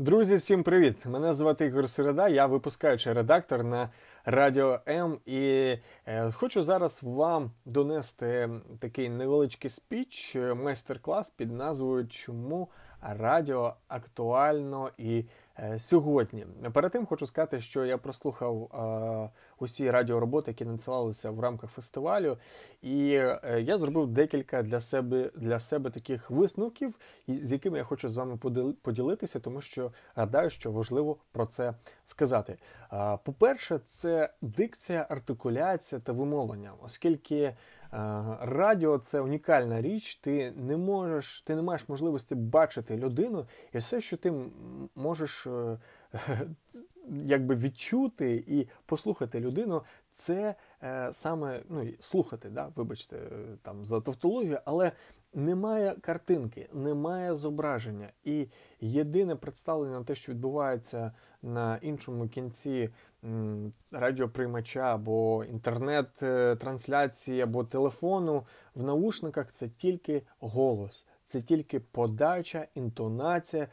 Друзі, всім привіт! Мене звати Ігор Середа, я випускаючий редактор на Радіо М. І е, хочу зараз вам донести такий невеличкий спіч, е, майстер-клас під назвою Чому радіо актуально і е, сьогодні. Перед тим хочу сказати, що я прослухав е, усі радіороботи, які надсилалися в рамках фестивалю, і е, я зробив декілька для себе для себе таких висновків, з якими я хочу з вами поділитися, тому що гадаю, що важливо про це сказати. Е, по-перше, це дикція, артикуляція та вимовлення, оскільки. Радіо це унікальна річ. Ти не можеш, ти не маєш можливості бачити людину, і все, що ти можеш е, якби відчути і послухати людину, це е, саме ну слухати. да, Вибачте, е, там за тавтологію, але немає картинки, немає зображення. І єдине представлення на те, що відбувається на іншому кінці радіоприймача або інтернет-трансляції, е, або телефону в наушниках, це тільки голос, це тільки подача, інтонація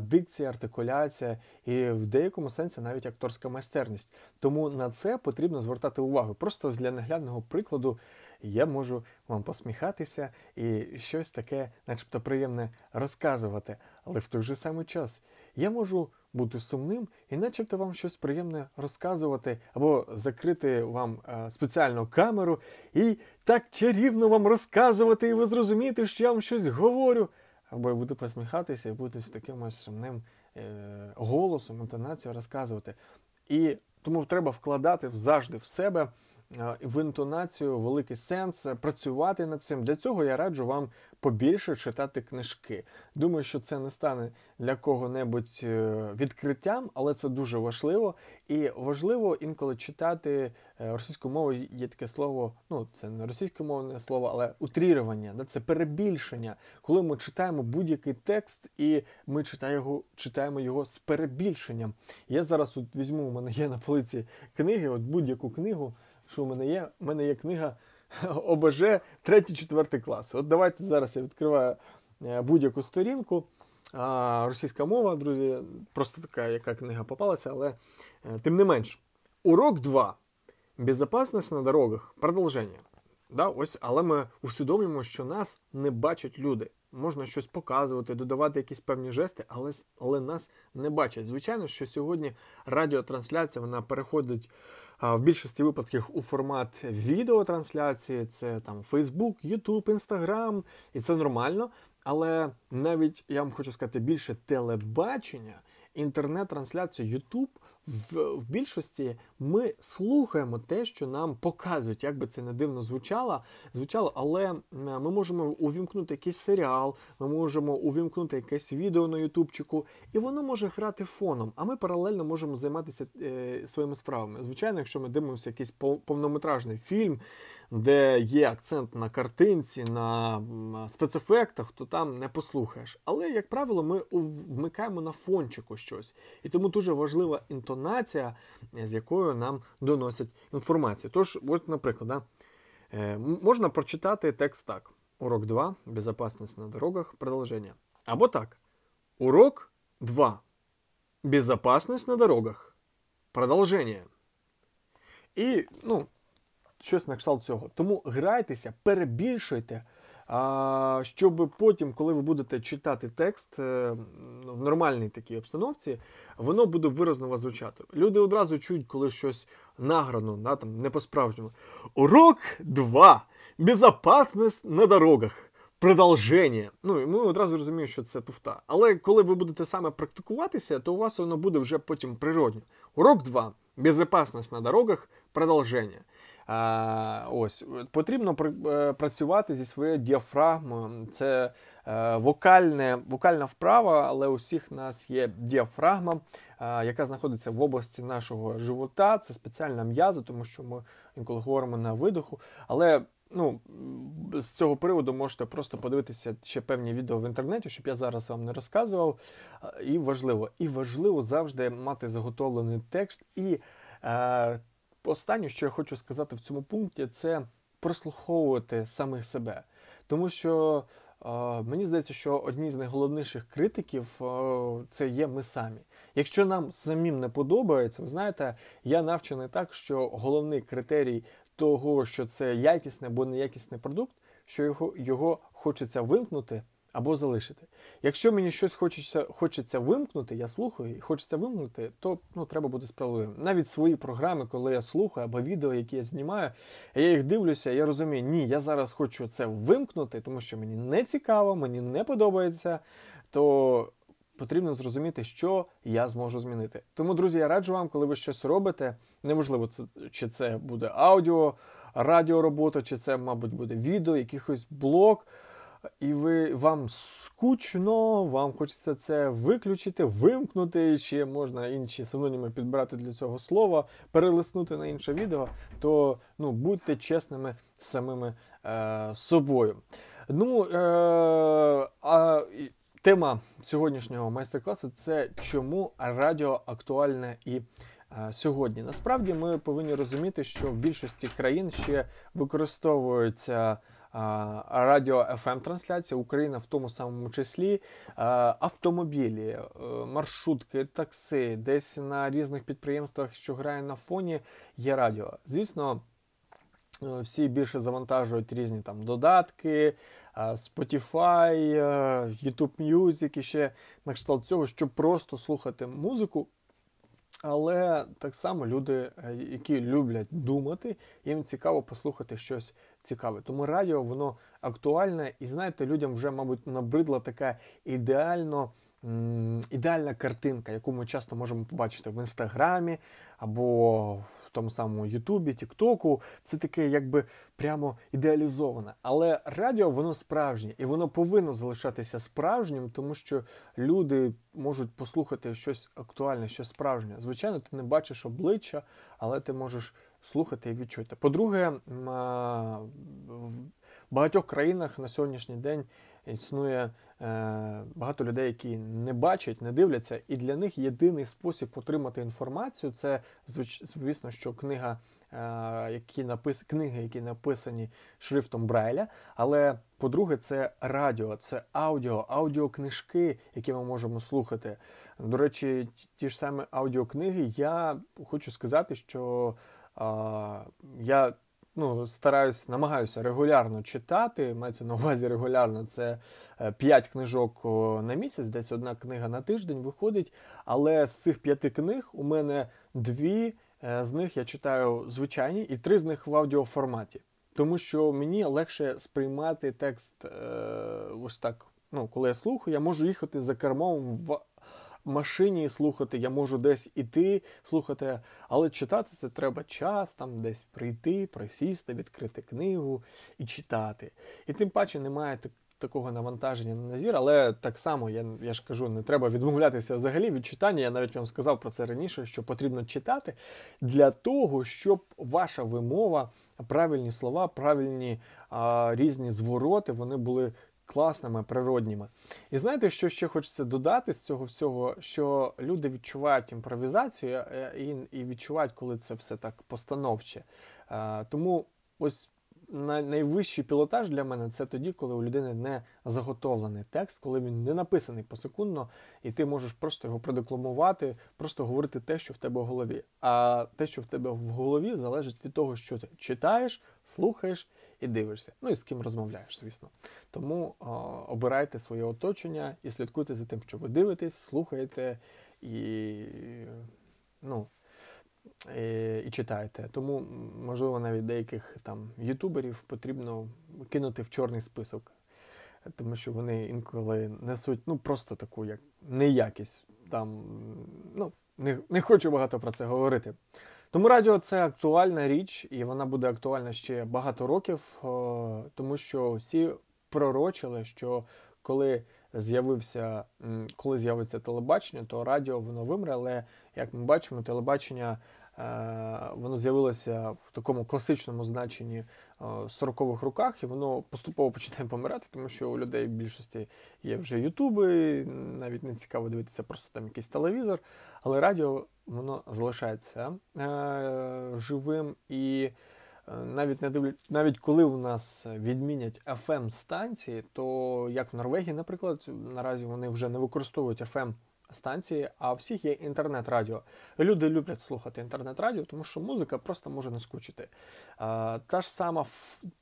дикція, артикуляція і в деякому сенсі навіть акторська майстерність. Тому на це потрібно звертати увагу. Просто для наглядного прикладу я можу вам посміхатися і щось таке, начебто, приємне розказувати. Але в той же самий час я можу бути сумним і, начебто, вам щось приємне розказувати, або закрити вам е, спеціальну камеру і так чарівно вам розказувати, і ви зрозумієте, що я вам щось говорю або я буду посміхатися і буду з таким ось сумним е, голосом, інтонацією розказувати. І тому треба вкладати завжди в себе Е, в інтонацію великий сенс е, працювати над цим. Для цього я раджу вам побільше читати книжки. Думаю, що це не стане для кого-небудь е, відкриттям, але це дуже важливо. І важливо інколи читати російською мовою є таке слово, ну це не російськомовне слово, але утрірування, це перебільшення. Коли ми читаємо будь-який текст і ми читаємо, читаємо його з перебільшенням. Я зараз от візьму, у мене є на полиці книги, от будь-яку книгу що в мене є? У мене є книга ОБЖ 3-4 клас. От давайте зараз я відкриваю е, будь-яку сторінку. Російська мова, друзі, просто така, яка книга попалася, але е, тим не менш. Урок 2. Безопасність на дорогах. Продовження. Да, ось, Але ми усвідомлюємо, що нас не бачать люди. Можна щось показувати, додавати якісь певні жести, але але нас не бачать. Звичайно, що сьогодні радіотрансляція вона переходить в більшості випадків у формат відеотрансляції, це там Facebook, YouTube, Instagram, і це нормально. Але навіть я вам хочу сказати більше телебачення, інтернет трансляція YouTube в, в більшості ми слухаємо те, що нам показують, як би це не дивно звучало, звучало, але ми можемо увімкнути якийсь серіал, ми можемо увімкнути якесь відео на Ютубчику, і воно може грати фоном. А ми паралельно можемо займатися е, своїми справами. Звичайно, якщо ми дивимося якийсь повнометражний фільм, де є акцент на картинці, на спецефектах, то там не послухаєш. Але як правило, ми вмикаємо на фончику щось, і тому дуже важлива інтонація інтонація, е, з якою нам доносять інформацію. Тож, от, наприклад, да, е, можна прочитати текст так: урок 2, безопасність на дорогах, продовження. Або так. Урок 2. Безопасність на дорогах. Продовження. І, ну, щось на кшталт цього. Тому грайтеся, перебільшуйте щоб потім, коли ви будете читати текст е, ну, в нормальній такій обстановці, воно буде виразно вас звучати. Люди одразу чують, коли щось награно, да, там, не по-справжньому. Урок 2. Безопасність на дорогах. Продовження. Ну і ми одразу розуміємо, що це туфта. Але коли ви будете саме практикуватися, то у вас воно буде вже потім природне. Урок 2. Безопасність на дорогах. Продовження. А, ось Потрібно е, працювати зі своєю діафрагмою. Це е, вокальне, вокальна вправа, але у всіх нас є діафрагма, яка знаходиться в області нашого живота. Це спеціальна м'яза, тому що ми інколи говоримо на видоху. Але ну, з цього приводу можете просто подивитися ще певні відео в інтернеті, щоб я зараз вам не розказував. І важливо, і важливо завжди мати заготовлений текст. і е, Останнє, що я хочу сказати в цьому пункті, це прослуховувати самих себе. Тому що е, мені здається, що одні з найголовніших критиків е, це є ми самі. Якщо нам самим не подобається, ви знаєте, я навчений так, що головний критерій того, що це якісний або неякісний продукт, що його, його хочеться вимкнути або залишити. Якщо мені щось хочеться хочеться вимкнути, я слухаю і хочеться вимкнути, то ну, треба бути справедливим. Навіть свої програми, коли я слухаю або відео, які я знімаю, я їх дивлюся, я розумію, ні, я зараз хочу це вимкнути, тому що мені не цікаво, мені не подобається, то потрібно зрозуміти, що я зможу змінити. Тому, друзі, я раджу вам, коли ви щось робите, неможливо це чи це буде аудіо. радіо робота, чи це, мабуть, буде відео, якихось блог, і ви вам скучно, вам хочеться це виключити, вимкнути, чи можна інші синоніми підбирати для цього слова, перелиснути на інше відео, то ну, будьте чесними самими е, собою. Ну, е, а, Тема сьогоднішнього майстер-класу це чому радіо актуальне і е, сьогодні. Насправді ми повинні розуміти, що в більшості країн ще використовуються радіо fm ем трансляція Україна в тому самому числі, автомобілі, е, маршрутки, такси, десь на різних підприємствах, що грає на фоні, є радіо. Звісно. Е, всі більше завантажують різні там додатки, е, Spotify, YouTube Music і ще на кшталт цього, щоб просто слухати музику але так само люди, е, які люблять думати, їм цікаво послухати щось цікаве. Тому радіо воно актуальне, і знаєте, людям вже, мабуть, набридла така ідеально. Ідеальна картинка, яку ми часто можемо побачити в інстаграмі або тому самому Ютубі, Тіктоку, все таке якби прямо ідеалізоване. Але радіо воно справжнє і воно повинно залишатися справжнім, тому що люди можуть послухати щось актуальне, щось справжнє. Звичайно, ти не бачиш обличчя, але ти можеш слухати і відчути. По-друге, багатьох країнах на сьогоднішній день існує е, багато людей, які не бачать, не дивляться, і для них єдиний спосіб отримати інформацію це звісно, що книга, е, які напис... книги, які написані шрифтом Брайля. Але по-друге, це радіо, це аудіо, аудіокнижки, які ми можемо слухати. До речі, ті ж самі аудіокниги. Я хочу сказати, що я ну, стараюсь, намагаюся регулярно читати. Мається на увазі регулярно. Це 5 е, книжок на місяць, десь одна книга на тиждень виходить. Але з цих п'яти книг у мене дві е, з них я читаю звичайні, і три з них в аудіоформаті. Тому що мені легше сприймати текст е, ось так. Ну, коли я слухаю, я можу їхати за кермом в машині слухати, я можу десь іти, слухати, але читати це треба час, там десь прийти, присісти, відкрити книгу і читати. І тим паче немає такого навантаження на зір, але так само я я ж кажу, не треба відмовлятися взагалі від читання. Я навіть вам сказав про це раніше, що потрібно читати для того, щоб ваша вимова, правильні слова, правильні а, різні звороти вони були класними, природніми. І знаєте, що ще хочеться додати з цього всього, що люди відчувають імпровізацію е, і відчувають, коли це все так постановче. Е, тому ось найвищий пілотаж для мене це тоді, коли у людини не заготовлений текст, коли він не написаний посекундно, і ти можеш просто його продекламувати, просто говорити те, що в тебе в голові. А те, що в тебе в голові, залежить від того, що ти читаєш, слухаєш і дивишся. Ну і з ким розмовляєш, звісно. Тому о, обирайте своє оточення і слідкуйте за тим, що ви дивитесь, слухаєте і ну і, і читаєте. Тому, можливо, навіть деяких там ютуберів потрібно кинути в чорний список, тому що вони інколи несуть ну, просто таку як неякість. Там, ну, не, не хочу багато про це говорити. Тому радіо це актуальна річ, і вона буде актуальна ще багато років, е, тому що всі пророчили, що коли з'явився, коли з'явиться телебачення, то радіо воно вимре, але як ми бачимо, телебачення е, воно з'явилося в такому класичному значенні 40-х е, роках, і воно поступово починає помирати, тому що у людей в більшості є вже Ютуби, навіть не цікаво дивитися просто там якийсь телевізор. Але радіо воно залишається е, живим і. Е, навіть не дивлять, навіть коли в нас відмінять fm станції, то як в Норвегії, наприклад, наразі вони вже не використовують fm станції, а всіх є інтернет-радіо. Люди люблять слухати інтернет-радіо, тому що музика просто може не скучити. Е, та ж сама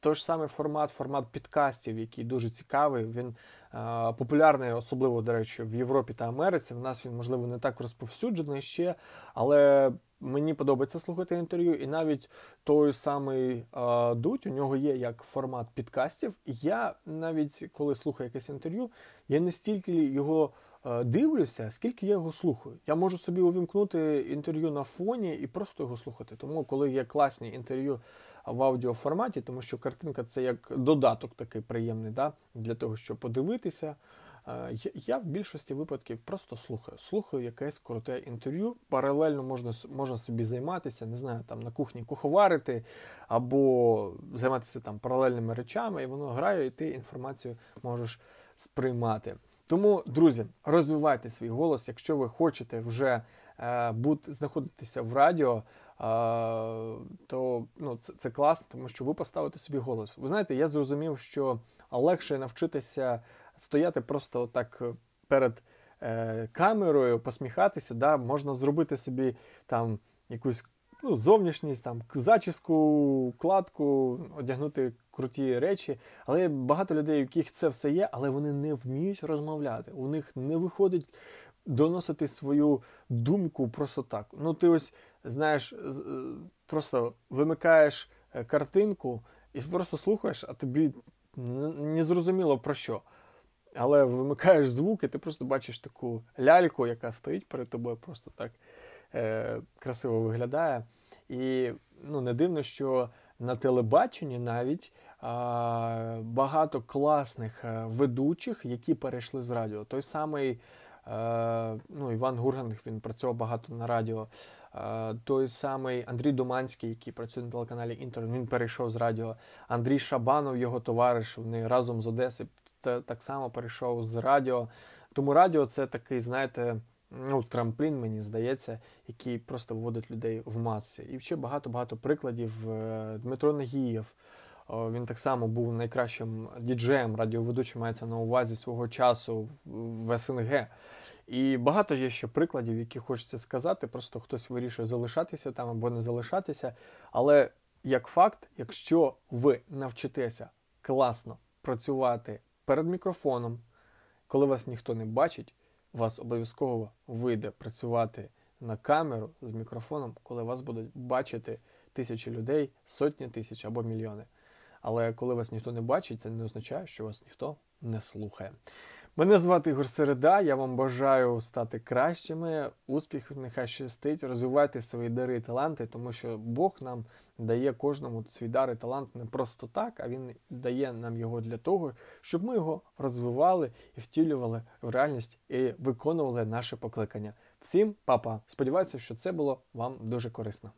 той ж самий формат, формат підкастів, який дуже цікавий. Він е, популярний, особливо до речі, в Європі та Америці. В нас він можливо не так розповсюджений ще, але Мені подобається слухати інтерв'ю, і навіть той самий а, Дудь, у нього є як формат підкастів. я навіть коли слухаю якесь інтерв'ю, я не стільки його а, е, дивлюся, скільки я його слухаю. Я можу собі увімкнути інтерв'ю на фоні і просто його слухати. Тому, коли є класні інтерв'ю в аудіоформаті, тому що картинка це як додаток такий приємний да, для того, щоб подивитися. Е, я в більшості випадків просто слухаю. Слухаю якесь круте інтерв'ю. Паралельно можна можна собі займатися, не знаю, там на кухні куховарити або займатися там паралельними речами, і воно грає, і ти інформацію можеш сприймати. Тому, друзі, розвивайте свій голос, якщо ви хочете вже е, бути, знаходитися в радіо. Е, то ну, це це класно, тому що ви поставите собі голос. Ви знаєте, я зрозумів, що легше навчитися стояти просто так е, перед е, камерою, посміхатися, да, можна зробити собі там якусь ну, Зовнішність, там, зачіску, кладку, одягнути круті речі. Але багато людей, у яких це все є, але вони не вміють розмовляти. У них не виходить доносити свою думку просто так. Ну, ти ось, знаєш, е, просто вимикаєш е, картинку і просто слухаєш, а тобі не зрозуміло про що. Але вимикаєш звук, і ти просто бачиш таку ляльку, яка стоїть перед тобою, просто так е, красиво виглядає. І ну, не дивно, що на телебаченні навіть а, багато класних е, ведучих, які перейшли з радіо. Той самий а, е, ну, Іван Гурганг, він працював багато на радіо. Е, той самий Андрій Думанський, який працює на телеканалі Інтер, він перейшов з радіо. Андрій Шабанов, його товариш, вони разом з Одеси так само перейшов з радіо. Тому радіо це такий, знаєте, ну, трамплін, мені здається, який просто вводить людей в маси. І ще багато-багато прикладів. Е, Дмитро Нагієв. Він так само був найкращим діджеєм, радіоведучим мається на увазі свого часу в СНГ. І багато є ще прикладів, які хочеться сказати. Просто хтось вирішує залишатися там або не залишатися. Але як факт, якщо ви навчитеся класно працювати перед мікрофоном. Коли вас ніхто не бачить, вас обов'язково вийде працювати на камеру з мікрофоном, коли вас будуть бачити тисячі людей, сотні тисяч або мільйони. Але коли вас ніхто не бачить, це не означає, що вас ніхто не слухає. Мене звати Ігор Середа. Я вам бажаю стати кращими, успіхів, нехай щастить, розвивайте свої дари і таланти, тому що Бог нам дає кожному свій дар і талант не просто так, а Він дає нам його для того, щоб ми його розвивали і втілювали в реальність і виконували наше покликання. Всім, папа! Сподіваюся, що це було вам дуже корисно.